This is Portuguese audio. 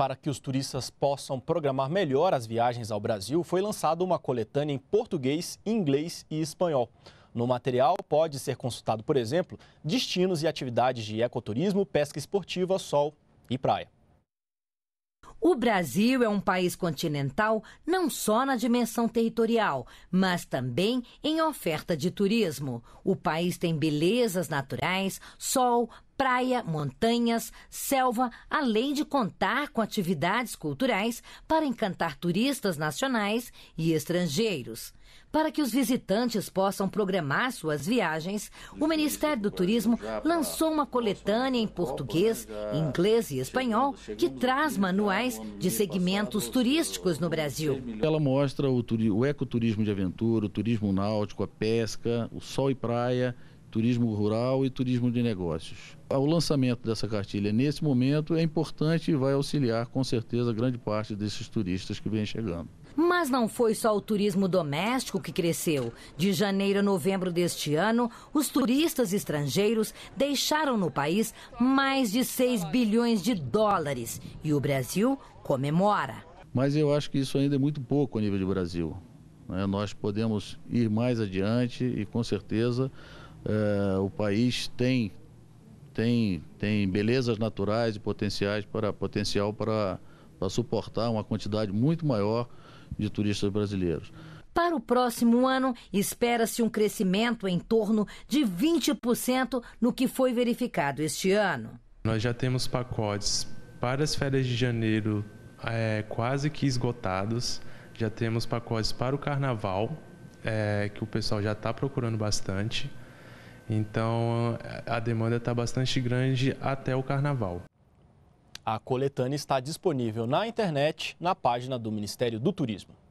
Para que os turistas possam programar melhor as viagens ao Brasil, foi lançada uma coletânea em português, inglês e espanhol. No material pode ser consultado, por exemplo, destinos e atividades de ecoturismo, pesca esportiva, sol e praia. O Brasil é um país continental não só na dimensão territorial, mas também em oferta de turismo. O país tem belezas naturais, sol, praia, montanhas, selva, além de contar com atividades culturais para encantar turistas nacionais e estrangeiros. Para que os visitantes possam programar suas viagens, o Ministério do Turismo lançou uma coletânea em português, inglês e espanhol que traz manuais de segmentos turísticos no Brasil. Ela mostra o, o ecoturismo de aventura, o turismo náutico, a pesca, o sol e praia turismo rural e turismo de negócios. Ah, o lançamento dessa cartilha nesse momento é importante e vai auxiliar com certeza grande parte desses turistas que vêm chegando. Mas não foi só o turismo doméstico que cresceu. De janeiro a novembro deste ano, os turistas estrangeiros deixaram no país mais de 6 bilhões de dólares e o Brasil comemora. Mas eu acho que isso ainda é muito pouco a nível de Brasil. Né? Nós podemos ir mais adiante e com certeza é, o país tem, tem, tem belezas naturais e potenciais para, potencial para, para suportar uma quantidade muito maior de turistas brasileiros. Para o próximo ano, espera-se um crescimento em torno de 20% no que foi verificado este ano. Nós já temos pacotes para as férias de janeiro é, quase que esgotados, já temos pacotes para o carnaval, é, que o pessoal já está procurando bastante. Então a demanda está bastante grande até o carnaval. A coletânea está disponível na internet, na página do Ministério do Turismo.